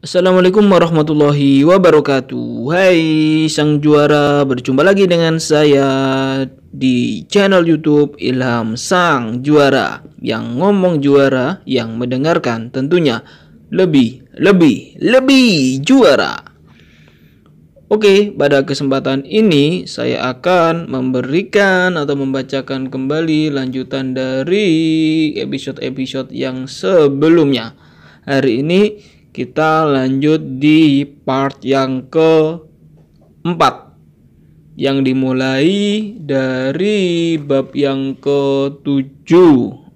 Assalamualaikum warahmatullahi wabarakatuh Hai sang juara berjumpa lagi dengan saya di channel youtube Ilham Sang Juara Yang ngomong juara yang mendengarkan tentunya lebih, lebih, lebih juara Oke pada kesempatan ini saya akan memberikan atau membacakan kembali lanjutan dari episode-episode yang sebelumnya Hari ini kita lanjut di part yang keempat yang dimulai dari bab yang ke-7.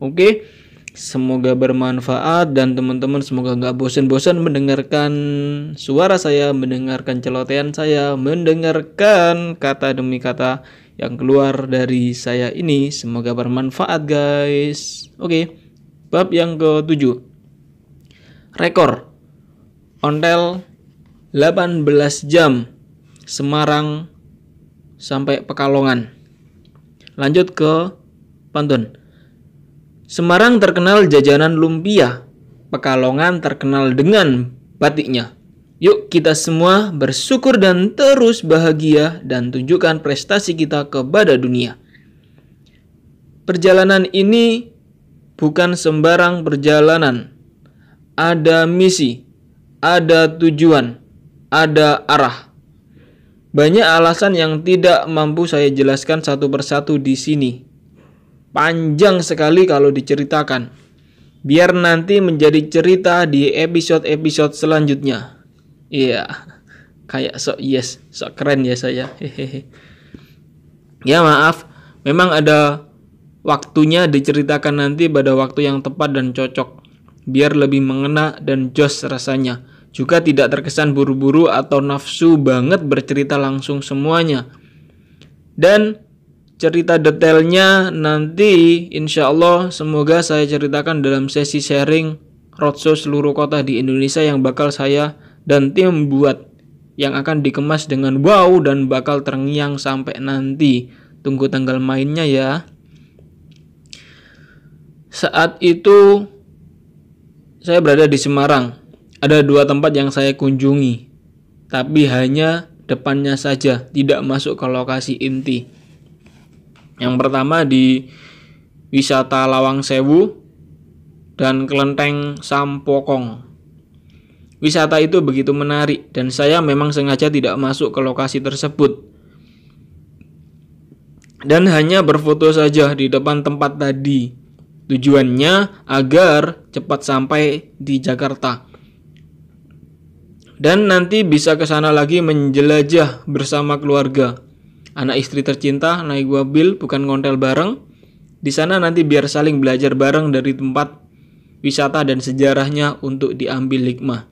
Oke. Semoga bermanfaat dan teman-teman semoga nggak bosan-bosan mendengarkan suara saya, mendengarkan celotehan saya, mendengarkan kata demi kata yang keluar dari saya ini. Semoga bermanfaat guys. Oke. Bab yang ke-7. Rekor ontel 18 jam Semarang sampai Pekalongan. Lanjut ke Pantun. Semarang terkenal jajanan lumpia, Pekalongan terkenal dengan batiknya. Yuk kita semua bersyukur dan terus bahagia dan tunjukkan prestasi kita kepada dunia. Perjalanan ini bukan sembarang perjalanan. Ada misi, ada tujuan, ada arah. Banyak alasan yang tidak mampu saya jelaskan satu persatu di sini. Panjang sekali kalau diceritakan. Biar nanti menjadi cerita di episode-episode selanjutnya. Iya. Yeah. Kayak sok yes, sok keren ya saya. Hehehe. Ya maaf, memang ada waktunya diceritakan nanti pada waktu yang tepat dan cocok biar lebih mengena dan jos rasanya juga tidak terkesan buru-buru atau nafsu banget bercerita langsung semuanya. Dan cerita detailnya nanti insya Allah semoga saya ceritakan dalam sesi sharing roadshow seluruh kota di Indonesia yang bakal saya dan tim buat yang akan dikemas dengan wow dan bakal terngiang sampai nanti. Tunggu tanggal mainnya ya. Saat itu saya berada di Semarang ada dua tempat yang saya kunjungi, tapi hanya depannya saja, tidak masuk ke lokasi inti. Yang pertama di wisata Lawang Sewu dan Kelenteng Sampokong. Wisata itu begitu menarik dan saya memang sengaja tidak masuk ke lokasi tersebut. Dan hanya berfoto saja di depan tempat tadi. Tujuannya agar cepat sampai di Jakarta dan nanti bisa ke sana lagi menjelajah bersama keluarga. Anak istri tercinta naik mobil bukan ngontel bareng. Di sana nanti biar saling belajar bareng dari tempat wisata dan sejarahnya untuk diambil hikmah.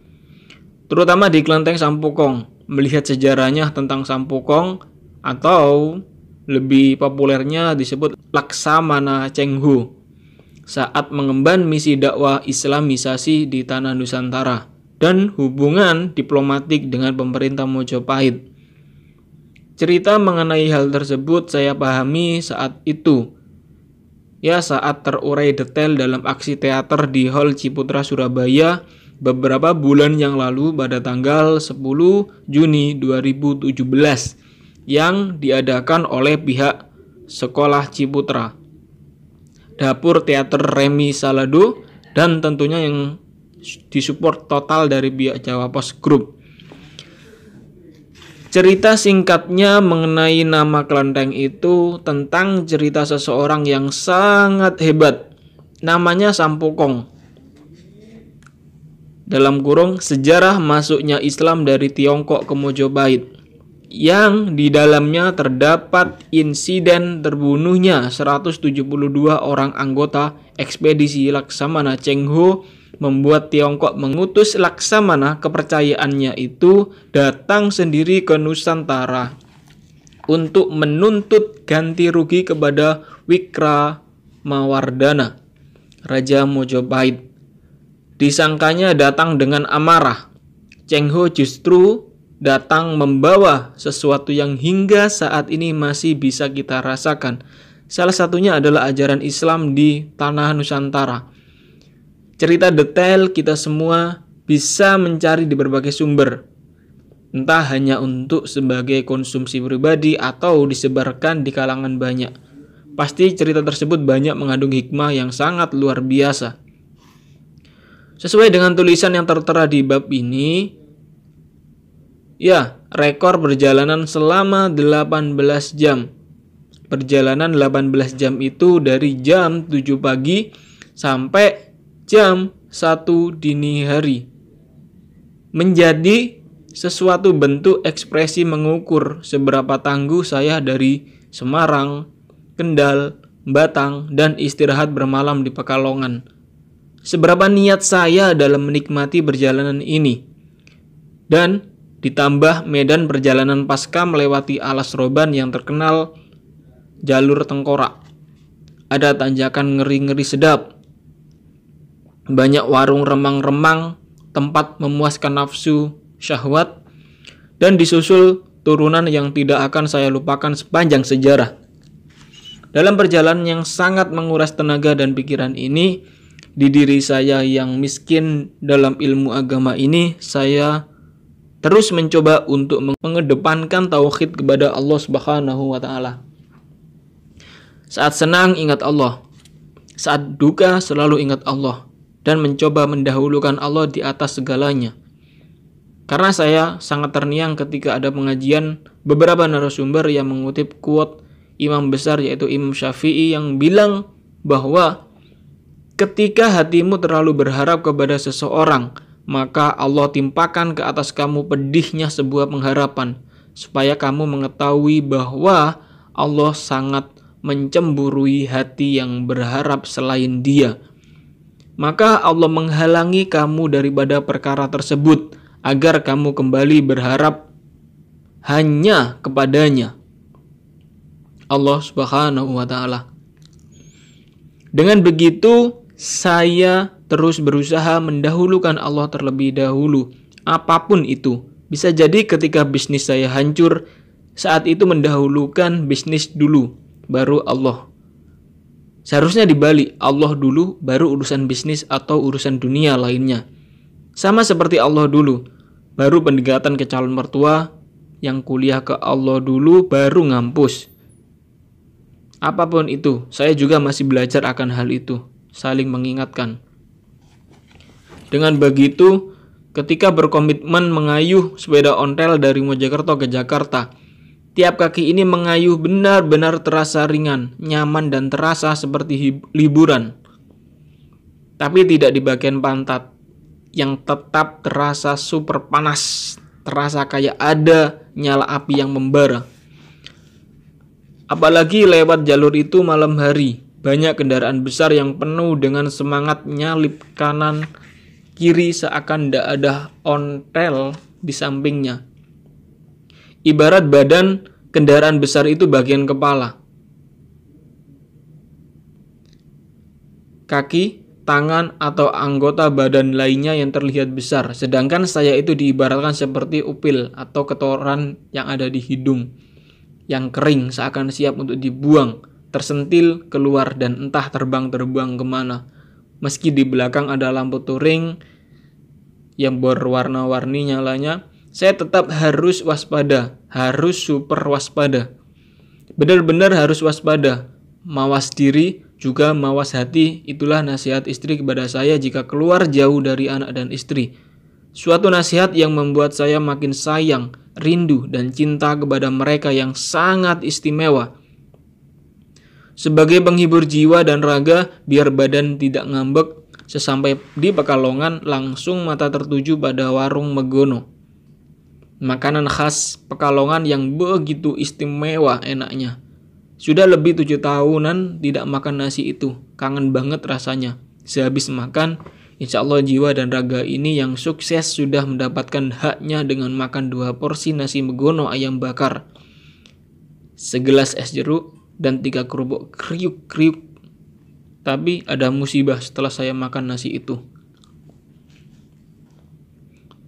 Terutama di Kelenteng Sampokong, melihat sejarahnya tentang Sampokong atau lebih populernya disebut Laksamana Cenghu saat mengemban misi dakwah Islamisasi di tanah Nusantara dan hubungan diplomatik dengan pemerintah Mojopahit. Cerita mengenai hal tersebut saya pahami saat itu. Ya, saat terurai detail dalam aksi teater di Hall Ciputra Surabaya beberapa bulan yang lalu pada tanggal 10 Juni 2017 yang diadakan oleh pihak Sekolah Ciputra. Dapur Teater Remi Salado dan tentunya yang disupport total dari pihak Jawa Pos Group. Cerita singkatnya mengenai nama kelenteng itu tentang cerita seseorang yang sangat hebat. Namanya Sampokong. Dalam kurung sejarah masuknya Islam dari Tiongkok ke Mojobait yang di dalamnya terdapat insiden terbunuhnya 172 orang anggota ekspedisi Laksamana Cheng Ho membuat Tiongkok mengutus Laksamana kepercayaannya itu datang sendiri ke Nusantara untuk menuntut ganti rugi kepada Wikra Mawardana, Raja Mojopahit. Disangkanya datang dengan amarah. Cheng Ho justru datang membawa sesuatu yang hingga saat ini masih bisa kita rasakan. Salah satunya adalah ajaran Islam di tanah Nusantara Cerita detail kita semua bisa mencari di berbagai sumber, entah hanya untuk sebagai konsumsi pribadi atau disebarkan di kalangan banyak. Pasti cerita tersebut banyak mengandung hikmah yang sangat luar biasa. Sesuai dengan tulisan yang tertera di bab ini, ya, rekor perjalanan selama 18 jam. Perjalanan 18 jam itu dari jam 7 pagi sampai jam 1 dini hari menjadi sesuatu bentuk ekspresi mengukur seberapa tangguh saya dari Semarang, Kendal, Batang, dan istirahat bermalam di Pekalongan. Seberapa niat saya dalam menikmati perjalanan ini. Dan ditambah medan perjalanan pasca melewati alas roban yang terkenal jalur tengkorak. Ada tanjakan ngeri-ngeri sedap, banyak warung remang-remang, tempat memuaskan nafsu syahwat, dan disusul turunan yang tidak akan saya lupakan sepanjang sejarah. Dalam perjalanan yang sangat menguras tenaga dan pikiran ini, di diri saya yang miskin dalam ilmu agama ini, saya terus mencoba untuk mengedepankan tauhid kepada Allah Subhanahu wa taala. Saat senang ingat Allah. Saat duka selalu ingat Allah dan mencoba mendahulukan Allah di atas segalanya. Karena saya sangat terniang ketika ada pengajian beberapa narasumber yang mengutip quote imam besar yaitu Imam Syafi'i yang bilang bahwa ketika hatimu terlalu berharap kepada seseorang, maka Allah timpakan ke atas kamu pedihnya sebuah pengharapan supaya kamu mengetahui bahwa Allah sangat mencemburui hati yang berharap selain Dia maka Allah menghalangi kamu daripada perkara tersebut agar kamu kembali berharap hanya kepadanya. Allah Subhanahu wa taala. Dengan begitu, saya terus berusaha mendahulukan Allah terlebih dahulu, apapun itu. Bisa jadi ketika bisnis saya hancur, saat itu mendahulukan bisnis dulu, baru Allah. Seharusnya di Bali, Allah dulu baru urusan bisnis atau urusan dunia lainnya. Sama seperti Allah dulu, baru pendekatan ke calon mertua, yang kuliah ke Allah dulu baru ngampus. Apapun itu, saya juga masih belajar akan hal itu, saling mengingatkan. Dengan begitu, ketika berkomitmen mengayuh sepeda ontel dari Mojokerto ke Jakarta, Tiap kaki ini mengayuh benar-benar terasa ringan, nyaman dan terasa seperti liburan. Tapi tidak di bagian pantat yang tetap terasa super panas, terasa kayak ada nyala api yang membara. Apalagi lewat jalur itu malam hari, banyak kendaraan besar yang penuh dengan semangat nyalip kanan kiri seakan tidak ada ontel di sampingnya. Ibarat badan kendaraan besar itu bagian kepala. Kaki, tangan, atau anggota badan lainnya yang terlihat besar. Sedangkan saya itu diibaratkan seperti upil atau ketoran yang ada di hidung. Yang kering seakan siap untuk dibuang, tersentil, keluar, dan entah terbang-terbang kemana. Meski di belakang ada lampu turing yang berwarna-warni nyalanya, saya tetap harus waspada, harus super waspada. Benar-benar harus waspada, mawas diri, juga mawas hati. Itulah nasihat istri kepada saya jika keluar jauh dari anak dan istri. Suatu nasihat yang membuat saya makin sayang, rindu, dan cinta kepada mereka yang sangat istimewa. Sebagai penghibur jiwa dan raga, biar badan tidak ngambek, sesampai di Pekalongan langsung mata tertuju pada warung Megono Makanan khas Pekalongan yang begitu istimewa enaknya. Sudah lebih tujuh tahunan tidak makan nasi itu. Kangen banget rasanya. Sehabis makan, insya Allah jiwa dan raga ini yang sukses sudah mendapatkan haknya dengan makan dua porsi nasi megono ayam bakar. Segelas es jeruk dan tiga kerupuk kriuk-kriuk. Tapi ada musibah setelah saya makan nasi itu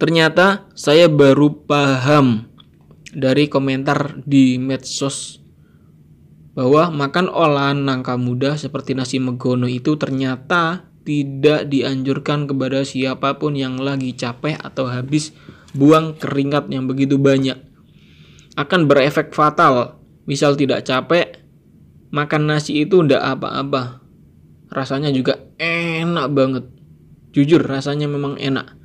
ternyata saya baru paham dari komentar di medsos bahwa makan olahan nangka muda seperti nasi megono itu ternyata tidak dianjurkan kepada siapapun yang lagi capek atau habis buang keringat yang begitu banyak. Akan berefek fatal. Misal tidak capek, makan nasi itu tidak apa-apa. Rasanya juga enak banget. Jujur rasanya memang enak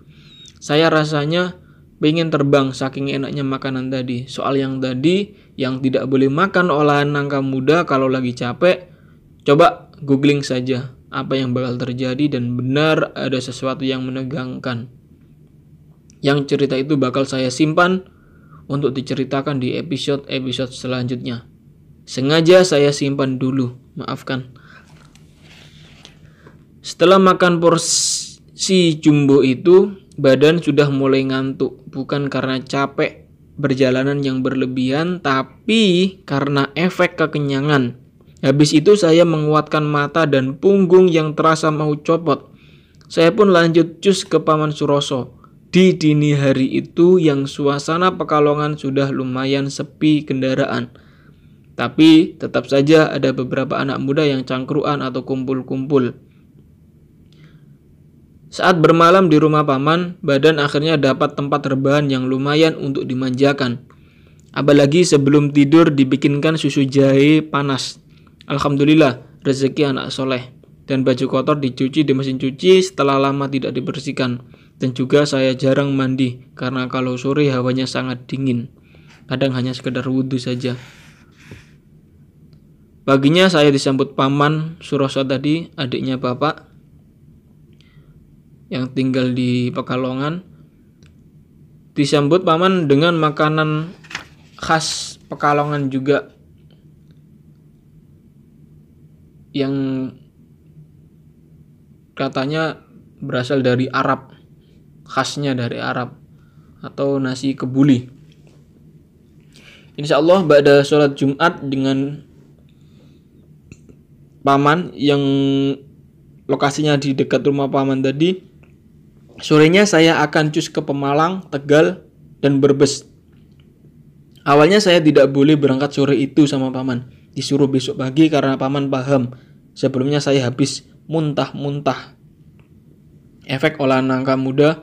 saya rasanya pengen terbang saking enaknya makanan tadi. Soal yang tadi yang tidak boleh makan olahan nangka muda kalau lagi capek, coba googling saja apa yang bakal terjadi dan benar ada sesuatu yang menegangkan. Yang cerita itu bakal saya simpan untuk diceritakan di episode-episode selanjutnya. Sengaja saya simpan dulu, maafkan. Setelah makan porsi jumbo itu, Badan sudah mulai ngantuk, bukan karena capek berjalanan yang berlebihan, tapi karena efek kekenyangan. Habis itu saya menguatkan mata dan punggung yang terasa mau copot. Saya pun lanjut cus ke Paman Suroso. Di dini hari itu yang suasana pekalongan sudah lumayan sepi kendaraan. Tapi tetap saja ada beberapa anak muda yang cangkruan atau kumpul-kumpul. Saat bermalam di rumah paman, badan akhirnya dapat tempat rebahan yang lumayan untuk dimanjakan. Apalagi sebelum tidur dibikinkan susu jahe panas. Alhamdulillah, rezeki anak soleh. Dan baju kotor dicuci di mesin cuci setelah lama tidak dibersihkan. Dan juga saya jarang mandi, karena kalau sore hawanya sangat dingin. Kadang hanya sekedar wudhu saja. Paginya saya disambut paman Suroso tadi, adiknya bapak, yang tinggal di Pekalongan disambut paman dengan makanan khas Pekalongan juga yang katanya berasal dari Arab khasnya dari Arab atau nasi kebuli Insya Allah pada sholat Jumat dengan paman yang lokasinya di dekat rumah paman tadi Sorenya saya akan cus ke Pemalang, Tegal, dan Brebes. Awalnya saya tidak boleh berangkat sore itu sama paman. Disuruh besok pagi karena paman paham. Sebelumnya saya habis muntah-muntah. Efek olah nangka muda,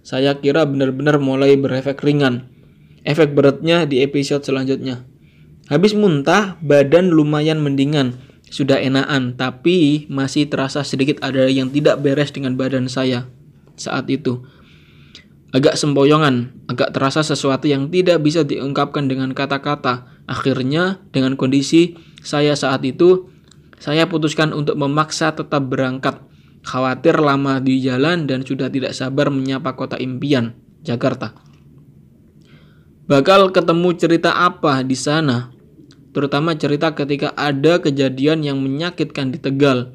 saya kira benar-benar mulai berefek ringan. Efek beratnya di episode selanjutnya. Habis muntah, badan lumayan mendingan. Sudah enakan, tapi masih terasa sedikit ada yang tidak beres dengan badan saya saat itu. Agak sempoyongan, agak terasa sesuatu yang tidak bisa diungkapkan dengan kata-kata. Akhirnya, dengan kondisi saya saat itu, saya putuskan untuk memaksa tetap berangkat. Khawatir lama di jalan dan sudah tidak sabar menyapa kota impian, Jakarta. Bakal ketemu cerita apa di sana? Terutama cerita ketika ada kejadian yang menyakitkan di Tegal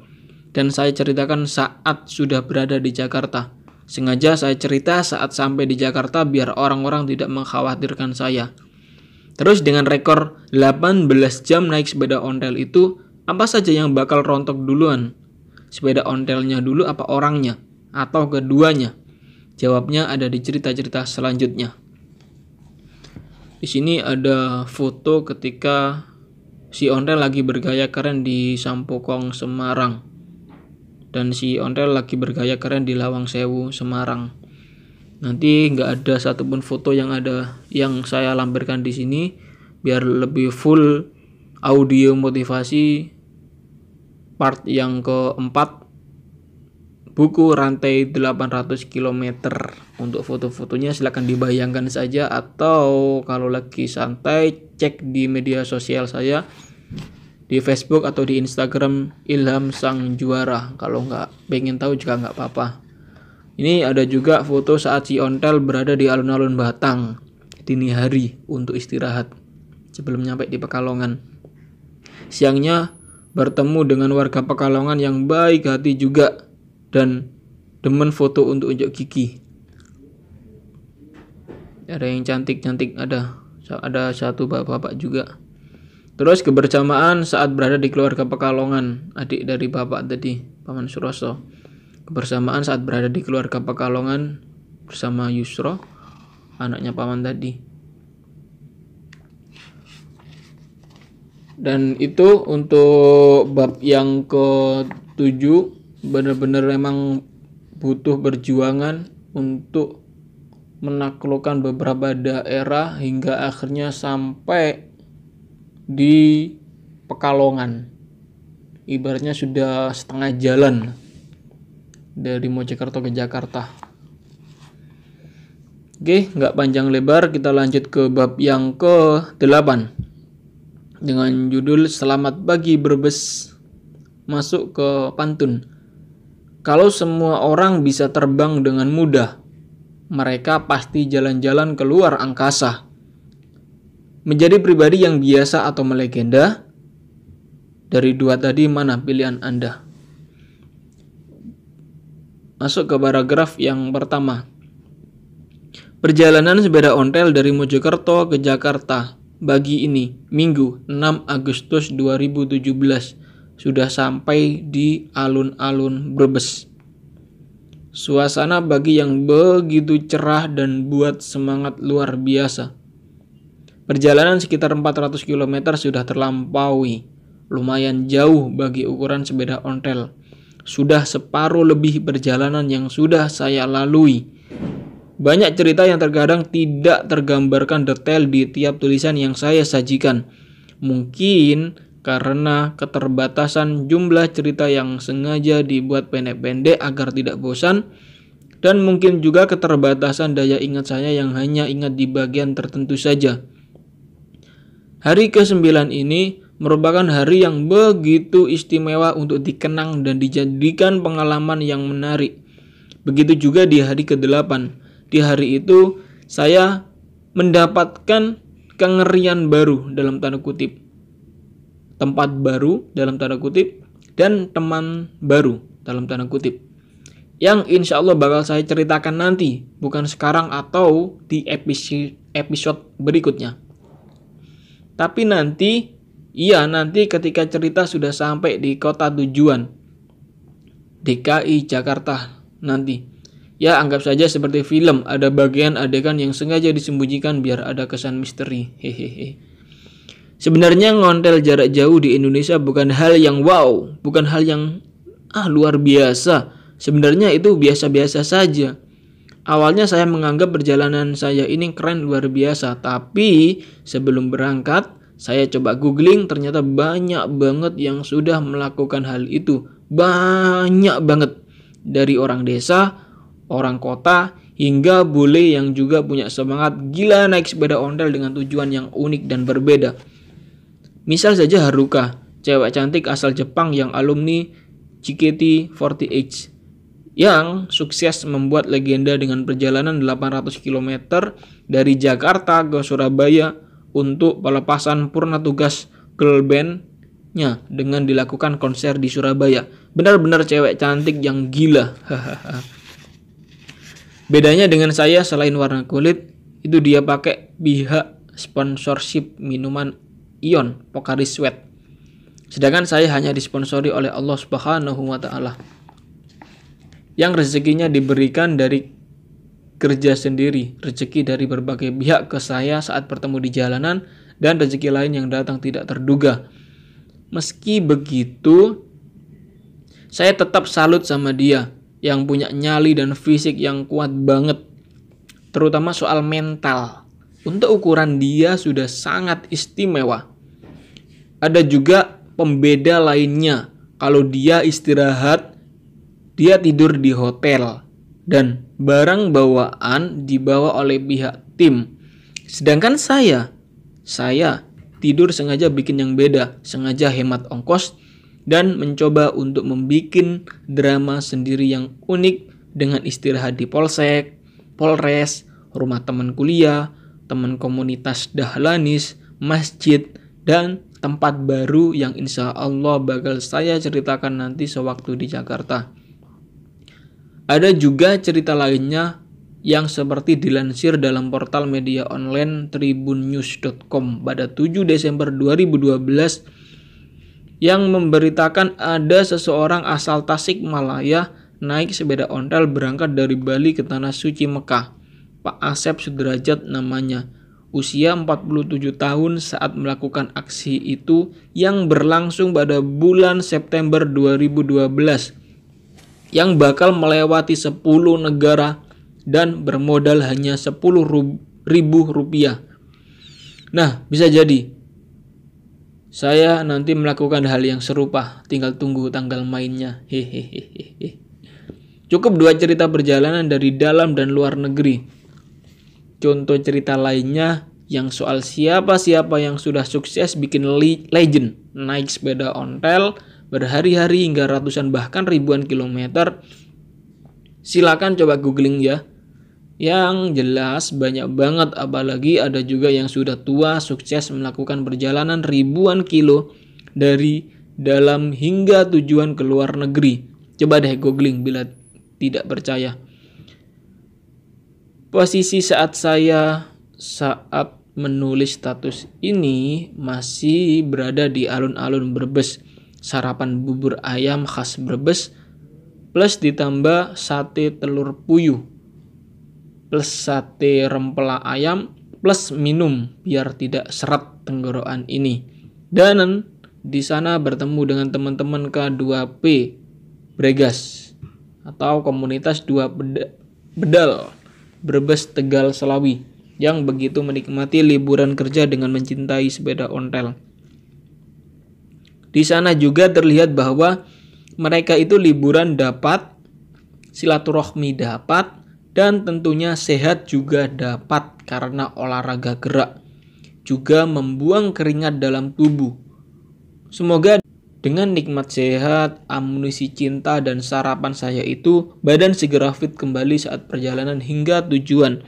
dan saya ceritakan saat sudah berada di Jakarta. Sengaja saya cerita saat sampai di Jakarta biar orang-orang tidak mengkhawatirkan saya. Terus dengan rekor 18 jam naik sepeda ontel itu, apa saja yang bakal rontok duluan? Sepeda ontelnya dulu apa orangnya? Atau keduanya? Jawabnya ada di cerita-cerita selanjutnya. Di sini ada foto ketika si ontel lagi bergaya keren di Sampokong, Semarang dan si ontel lagi bergaya keren di Lawang Sewu, Semarang. Nanti nggak ada satupun foto yang ada yang saya lampirkan di sini biar lebih full audio motivasi part yang keempat buku rantai 800 km untuk foto-fotonya silahkan dibayangkan saja atau kalau lagi santai cek di media sosial saya di Facebook atau di Instagram Ilham Sang Juara kalau nggak pengen tahu juga nggak apa-apa ini ada juga foto saat si ontel berada di alun-alun Batang dini hari untuk istirahat sebelum nyampe di Pekalongan siangnya bertemu dengan warga Pekalongan yang baik hati juga dan demen foto untuk unjuk gigi ada yang cantik-cantik ada ada satu bapak-bapak juga Terus kebersamaan saat berada di keluarga Pekalongan, adik dari bapak tadi, Paman Suroso. Kebersamaan saat berada di keluarga Pekalongan bersama Yusro, anaknya Paman tadi. Dan itu untuk bab yang ke-7 benar-benar memang butuh perjuangan untuk menaklukkan beberapa daerah hingga akhirnya sampai di Pekalongan ibaratnya sudah setengah jalan dari Mojokerto ke Jakarta Oke, nggak panjang lebar, kita lanjut ke bab yang ke-8 dengan judul Selamat bagi Berbes masuk ke pantun. Kalau semua orang bisa terbang dengan mudah, mereka pasti jalan-jalan keluar angkasa. Menjadi pribadi yang biasa atau melegenda? Dari dua tadi mana pilihan Anda? Masuk ke paragraf yang pertama. Perjalanan sepeda ontel dari Mojokerto ke Jakarta bagi ini Minggu 6 Agustus 2017 sudah sampai di alun-alun Brebes. Suasana bagi yang begitu cerah dan buat semangat luar biasa. Perjalanan sekitar 400 km sudah terlampaui. Lumayan jauh bagi ukuran sepeda ontel. Sudah separuh lebih perjalanan yang sudah saya lalui. Banyak cerita yang terkadang tidak tergambarkan detail di tiap tulisan yang saya sajikan. Mungkin karena keterbatasan jumlah cerita yang sengaja dibuat pendek-pendek agar tidak bosan dan mungkin juga keterbatasan daya ingat saya yang hanya ingat di bagian tertentu saja. Hari ke-9 ini merupakan hari yang begitu istimewa untuk dikenang dan dijadikan pengalaman yang menarik. Begitu juga di hari ke-8. Di hari itu saya mendapatkan kengerian baru dalam tanda kutip. Tempat baru dalam tanda kutip dan teman baru dalam tanda kutip. Yang insya Allah bakal saya ceritakan nanti, bukan sekarang atau di episode berikutnya. Tapi nanti, iya nanti ketika cerita sudah sampai di kota tujuan, DKI Jakarta nanti. Ya anggap saja seperti film, ada bagian adegan yang sengaja disembunyikan biar ada kesan misteri. Hehehe. Sebenarnya ngontel jarak jauh di Indonesia bukan hal yang wow, bukan hal yang ah luar biasa. Sebenarnya itu biasa-biasa saja. Awalnya saya menganggap perjalanan saya ini keren luar biasa, tapi sebelum berangkat saya coba googling ternyata banyak banget yang sudah melakukan hal itu. Banyak banget dari orang desa, orang kota, hingga bule yang juga punya semangat gila naik sepeda ondel dengan tujuan yang unik dan berbeda. Misal saja Haruka, cewek cantik asal Jepang yang alumni JKT48 yang sukses membuat legenda dengan perjalanan 800 km dari Jakarta ke Surabaya untuk pelepasan purna tugas girl bandnya dengan dilakukan konser di Surabaya. Benar-benar cewek cantik yang gila. Bedanya dengan saya selain warna kulit, itu dia pakai pihak sponsorship minuman Ion Pocari Sweat. Sedangkan saya hanya disponsori oleh Allah Subhanahu wa taala yang rezekinya diberikan dari kerja sendiri, rezeki dari berbagai pihak ke saya saat bertemu di jalanan, dan rezeki lain yang datang tidak terduga. Meski begitu, saya tetap salut sama dia yang punya nyali dan fisik yang kuat banget, terutama soal mental. Untuk ukuran dia sudah sangat istimewa. Ada juga pembeda lainnya. Kalau dia istirahat, dia tidur di hotel dan barang bawaan dibawa oleh pihak tim. Sedangkan saya, saya tidur sengaja bikin yang beda, sengaja hemat ongkos dan mencoba untuk membuat drama sendiri yang unik dengan istirahat di polsek, polres, rumah teman kuliah, teman komunitas dahlanis, masjid, dan tempat baru yang insya Allah bakal saya ceritakan nanti sewaktu di Jakarta. Ada juga cerita lainnya yang seperti dilansir dalam portal media online tribunnews.com pada 7 Desember 2012 yang memberitakan ada seseorang asal Tasik Malaya naik sepeda ontel berangkat dari Bali ke Tanah Suci Mekah. Pak Asep Sudrajat namanya. Usia 47 tahun saat melakukan aksi itu yang berlangsung pada bulan September 2012 yang bakal melewati 10 negara dan bermodal hanya 10 ribu rupiah. Nah, bisa jadi saya nanti melakukan hal yang serupa, tinggal tunggu tanggal mainnya. Hehehe. Cukup dua cerita perjalanan dari dalam dan luar negeri. Contoh cerita lainnya yang soal siapa-siapa yang sudah sukses bikin legend, naik sepeda ontel, berhari-hari hingga ratusan bahkan ribuan kilometer. Silakan coba googling ya. Yang jelas banyak banget apalagi ada juga yang sudah tua sukses melakukan perjalanan ribuan kilo dari dalam hingga tujuan ke luar negeri. Coba deh googling bila tidak percaya. Posisi saat saya saat menulis status ini masih berada di alun-alun Brebes sarapan bubur ayam khas Brebes plus ditambah sate telur puyuh plus sate rempela ayam plus minum biar tidak serat tenggorokan ini. Dan di sana bertemu dengan teman-teman K2P Bregas atau komunitas dua beda, bedal Brebes Tegal Selawi yang begitu menikmati liburan kerja dengan mencintai sepeda ontel. Di sana juga terlihat bahwa mereka itu liburan dapat, silaturahmi dapat, dan tentunya sehat juga dapat karena olahraga gerak. Juga membuang keringat dalam tubuh. Semoga dengan nikmat sehat, amunisi cinta, dan sarapan saya itu, badan segera fit kembali saat perjalanan hingga tujuan.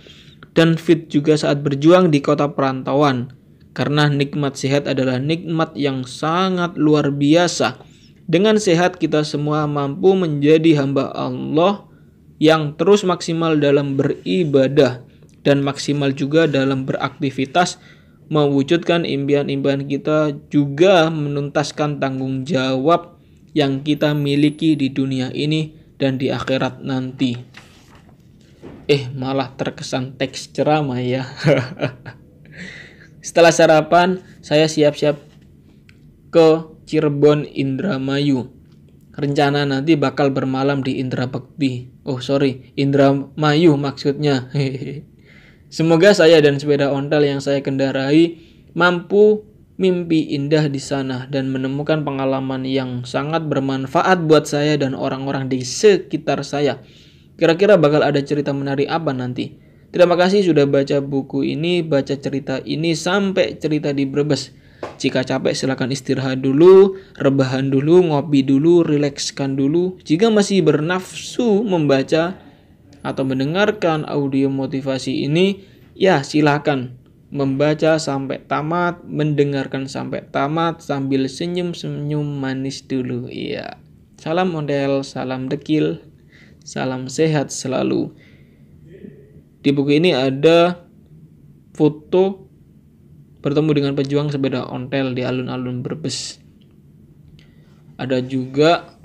Dan fit juga saat berjuang di kota perantauan. Karena nikmat sehat adalah nikmat yang sangat luar biasa. Dengan sehat kita semua mampu menjadi hamba Allah yang terus maksimal dalam beribadah dan maksimal juga dalam beraktivitas mewujudkan impian-impian kita juga menuntaskan tanggung jawab yang kita miliki di dunia ini dan di akhirat nanti. Eh, malah terkesan teks ceramah ya. Setelah sarapan, saya siap-siap ke Cirebon Indramayu. Rencana nanti bakal bermalam di Indra Oh sorry, Indramayu maksudnya. Semoga saya dan sepeda ontel yang saya kendarai mampu mimpi indah di sana dan menemukan pengalaman yang sangat bermanfaat buat saya dan orang-orang di sekitar saya. Kira-kira bakal ada cerita menarik apa nanti? Terima kasih sudah baca buku ini, baca cerita ini sampai cerita di Brebes. Jika capek silakan istirahat dulu, rebahan dulu, ngopi dulu, rilekskan dulu. Jika masih bernafsu membaca atau mendengarkan audio motivasi ini, ya silakan membaca sampai tamat, mendengarkan sampai tamat sambil senyum-senyum manis dulu. Iya. Salam model, salam dekil, salam sehat selalu. Di buku ini ada foto bertemu dengan pejuang sepeda ontel di alun-alun Brebes. Ada juga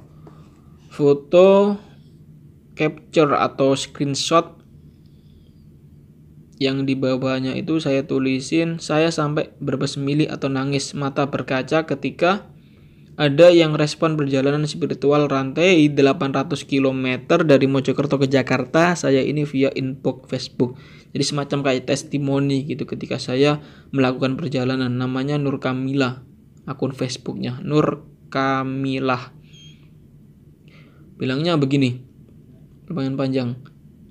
foto capture atau screenshot yang di bawahnya itu saya tulisin saya sampai berbes milih atau nangis mata berkaca ketika ada yang respon perjalanan spiritual rantai 800 km dari Mojokerto ke Jakarta saya ini via inbox Facebook jadi semacam kayak testimoni gitu ketika saya melakukan perjalanan namanya Nur Kamila akun Facebooknya Nur Kamila. bilangnya begini lumayan panjang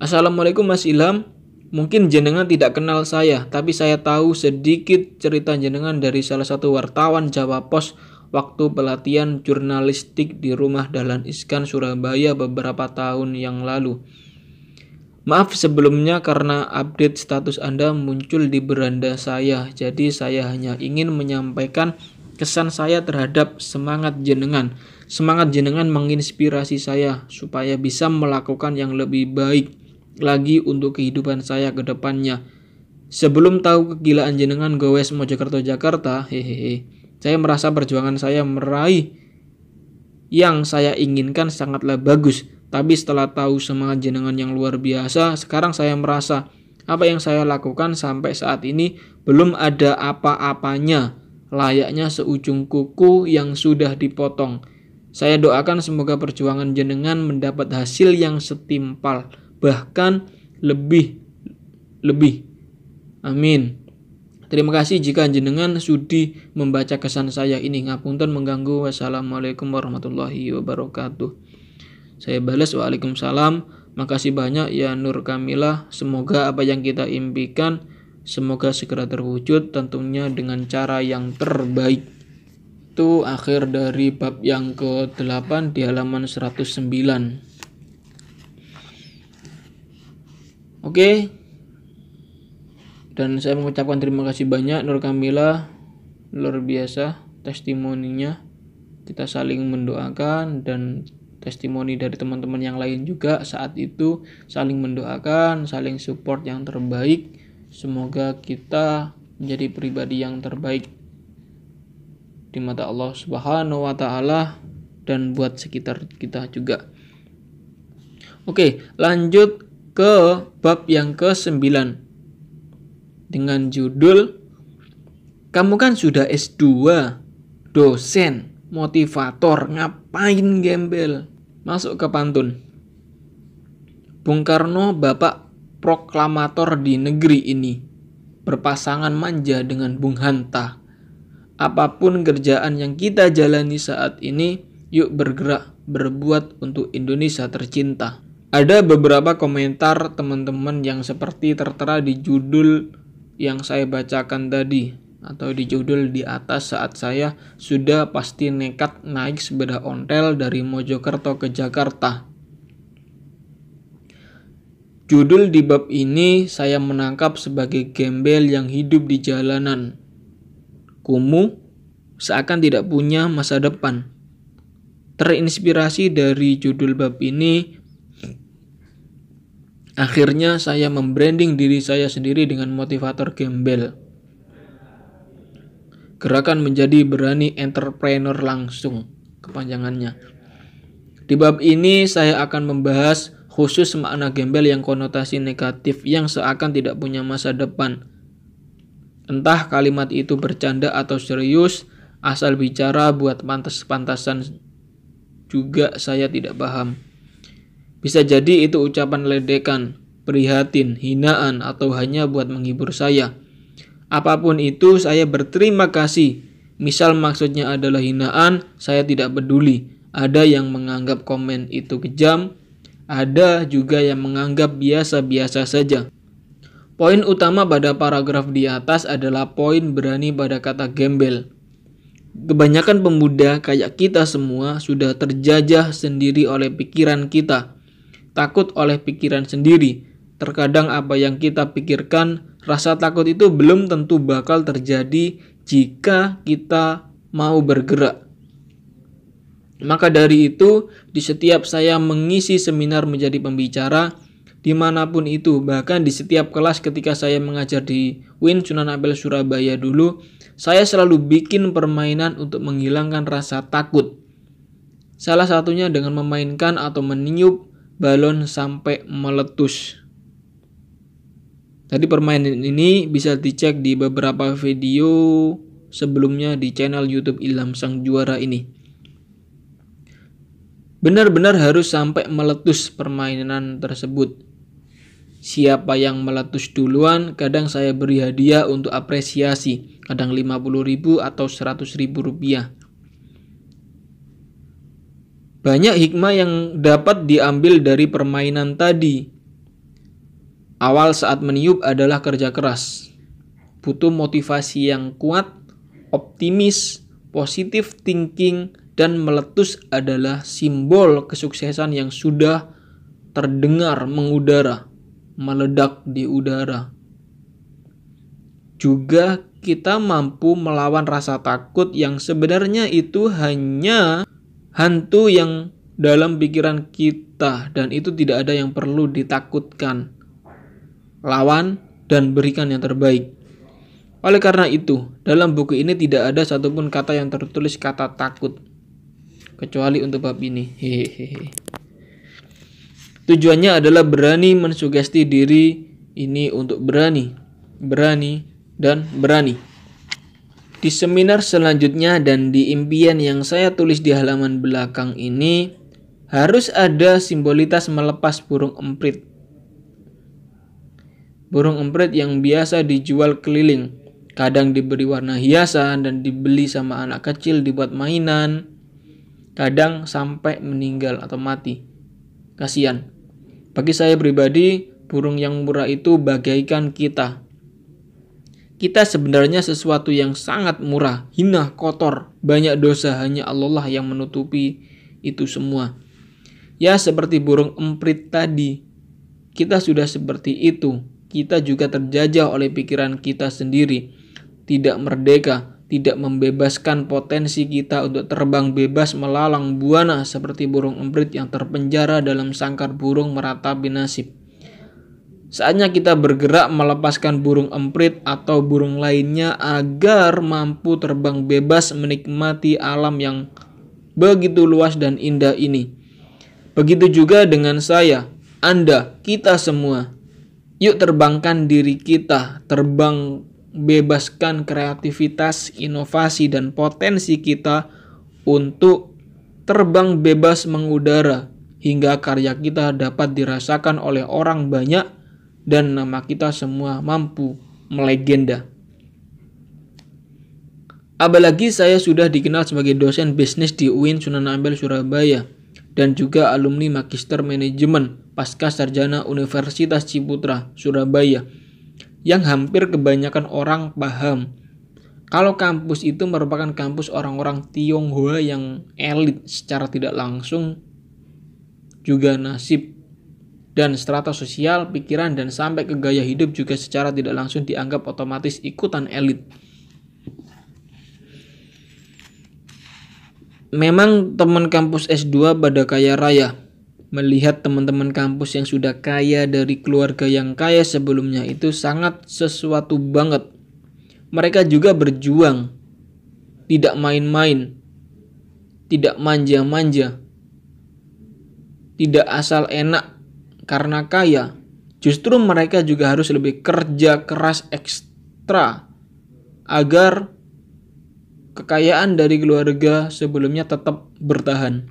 Assalamualaikum Mas Ilham Mungkin jenengan tidak kenal saya, tapi saya tahu sedikit cerita jenengan dari salah satu wartawan Jawa Pos waktu pelatihan jurnalistik di rumah Dahlan Iskan Surabaya beberapa tahun yang lalu. Maaf sebelumnya karena update status Anda muncul di beranda saya, jadi saya hanya ingin menyampaikan kesan saya terhadap semangat jenengan. Semangat jenengan menginspirasi saya supaya bisa melakukan yang lebih baik lagi untuk kehidupan saya ke depannya. Sebelum tahu kegilaan jenengan gowes Mojokerto Jakarta, hehehe. Saya merasa perjuangan saya meraih yang saya inginkan sangatlah bagus. Tapi setelah tahu semangat jenengan yang luar biasa, sekarang saya merasa apa yang saya lakukan sampai saat ini belum ada apa-apanya layaknya seujung kuku yang sudah dipotong. Saya doakan semoga perjuangan jenengan mendapat hasil yang setimpal, bahkan lebih lebih. Amin. Terima kasih jika jenengan sudi membaca kesan saya ini. Ngapunten mengganggu. Wassalamualaikum warahmatullahi wabarakatuh. Saya balas waalaikumsalam. Makasih banyak ya Nur Kamila. Semoga apa yang kita impikan semoga segera terwujud tentunya dengan cara yang terbaik. Itu akhir dari bab yang ke-8 di halaman 109. Oke, okay. Dan saya mengucapkan terima kasih banyak Nur Kamila luar biasa testimoninya. Kita saling mendoakan dan testimoni dari teman-teman yang lain juga saat itu saling mendoakan, saling support yang terbaik. Semoga kita menjadi pribadi yang terbaik di mata Allah Subhanahu wa taala dan buat sekitar kita juga. Oke, lanjut ke bab yang ke-9 dengan judul Kamu kan sudah S2, dosen, motivator, ngapain gembel? Masuk ke pantun. Bung Karno bapak proklamator di negeri ini, berpasangan manja dengan Bung Hanta. Apapun kerjaan yang kita jalani saat ini, yuk bergerak, berbuat untuk Indonesia tercinta. Ada beberapa komentar teman-teman yang seperti tertera di judul yang saya bacakan tadi atau di judul di atas saat saya sudah pasti nekat naik sepeda ontel dari Mojokerto ke Jakarta. Judul di bab ini saya menangkap sebagai gembel yang hidup di jalanan. Kumuh, seakan tidak punya masa depan. Terinspirasi dari judul bab ini, Akhirnya saya membranding diri saya sendiri dengan motivator gembel. Gerakan menjadi berani entrepreneur langsung kepanjangannya. Di bab ini saya akan membahas khusus makna gembel yang konotasi negatif yang seakan tidak punya masa depan. Entah kalimat itu bercanda atau serius, asal bicara buat pantas-pantasan juga saya tidak paham. Bisa jadi itu ucapan ledekan, prihatin, hinaan, atau hanya buat menghibur saya. Apapun itu, saya berterima kasih. Misal maksudnya adalah hinaan, saya tidak peduli. Ada yang menganggap komen itu kejam, ada juga yang menganggap biasa-biasa saja. Poin utama pada paragraf di atas adalah poin berani pada kata gembel. Kebanyakan pemuda, kayak kita semua, sudah terjajah sendiri oleh pikiran kita takut oleh pikiran sendiri. Terkadang apa yang kita pikirkan, rasa takut itu belum tentu bakal terjadi jika kita mau bergerak. Maka dari itu, di setiap saya mengisi seminar menjadi pembicara, dimanapun itu, bahkan di setiap kelas ketika saya mengajar di Win Sunan Abel Surabaya dulu, saya selalu bikin permainan untuk menghilangkan rasa takut. Salah satunya dengan memainkan atau meniup balon sampai meletus. Tadi permainan ini bisa dicek di beberapa video sebelumnya di channel YouTube Ilham Sang Juara ini. Benar-benar harus sampai meletus permainan tersebut. Siapa yang meletus duluan, kadang saya beri hadiah untuk apresiasi, kadang 50.000 atau 100.000 rupiah. Banyak hikmah yang dapat diambil dari permainan tadi. Awal saat meniup adalah kerja keras. Butuh motivasi yang kuat, optimis, positif thinking, dan meletus adalah simbol kesuksesan yang sudah terdengar mengudara, meledak di udara. Juga kita mampu melawan rasa takut yang sebenarnya itu hanya hantu yang dalam pikiran kita dan itu tidak ada yang perlu ditakutkan. Lawan dan berikan yang terbaik. Oleh karena itu, dalam buku ini tidak ada satupun kata yang tertulis kata takut. Kecuali untuk bab ini. Hehehe. Tujuannya adalah berani mensugesti diri ini untuk berani, berani, dan berani. Di seminar selanjutnya dan di impian yang saya tulis di halaman belakang ini, harus ada simbolitas melepas burung emprit. Burung emprit yang biasa dijual keliling, kadang diberi warna hiasan dan dibeli sama anak kecil dibuat mainan, kadang sampai meninggal atau mati. Kasihan. Bagi saya pribadi, burung yang murah itu bagaikan kita kita sebenarnya sesuatu yang sangat murah, hina, kotor, banyak dosa hanya Allah lah yang menutupi itu semua. Ya seperti burung emprit tadi, kita sudah seperti itu. Kita juga terjajah oleh pikiran kita sendiri, tidak merdeka, tidak membebaskan potensi kita untuk terbang bebas melalang buana seperti burung emprit yang terpenjara dalam sangkar burung meratapi nasib. Saatnya kita bergerak melepaskan burung emprit atau burung lainnya agar mampu terbang bebas menikmati alam yang begitu luas dan indah ini. Begitu juga dengan saya, Anda, kita semua. Yuk terbangkan diri kita, terbang bebaskan kreativitas, inovasi dan potensi kita untuk terbang bebas mengudara hingga karya kita dapat dirasakan oleh orang banyak dan nama kita semua mampu melegenda. Apalagi saya sudah dikenal sebagai dosen bisnis di UIN Sunan Ampel Surabaya dan juga alumni Magister Manajemen Pasca Sarjana Universitas Ciputra Surabaya yang hampir kebanyakan orang paham kalau kampus itu merupakan kampus orang-orang Tionghoa yang elit secara tidak langsung juga nasib dan strata sosial, pikiran, dan sampai ke gaya hidup juga secara tidak langsung dianggap otomatis ikutan elit. Memang teman kampus S2 pada kaya raya. Melihat teman-teman kampus yang sudah kaya dari keluarga yang kaya sebelumnya itu sangat sesuatu banget. Mereka juga berjuang. Tidak main-main. Tidak manja-manja. Tidak asal enak karena kaya, justru mereka juga harus lebih kerja keras ekstra agar kekayaan dari keluarga sebelumnya tetap bertahan.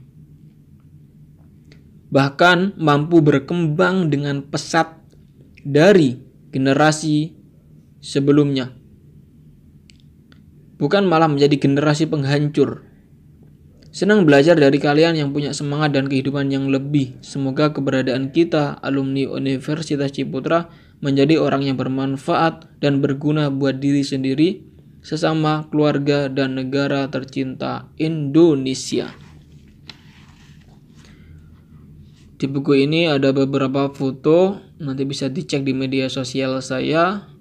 Bahkan mampu berkembang dengan pesat dari generasi sebelumnya. Bukan malah menjadi generasi penghancur Senang belajar dari kalian yang punya semangat dan kehidupan yang lebih. Semoga keberadaan kita, alumni Universitas Ciputra, menjadi orang yang bermanfaat dan berguna buat diri sendiri, sesama, keluarga, dan negara tercinta Indonesia. Di buku ini ada beberapa foto, nanti bisa dicek di media sosial saya.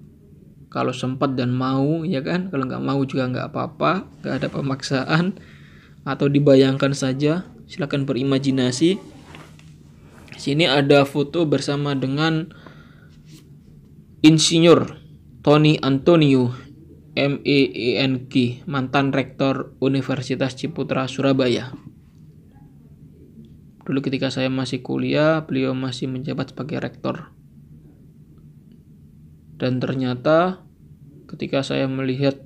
Kalau sempat dan mau, ya kan? Kalau nggak mau juga nggak apa-apa, nggak ada pemaksaan atau dibayangkan saja. Silakan berimajinasi. Di Sini ada foto bersama dengan Insinyur Tony Antonio MEENK, mantan rektor Universitas Ciputra Surabaya. Dulu ketika saya masih kuliah, beliau masih menjabat sebagai rektor. Dan ternyata ketika saya melihat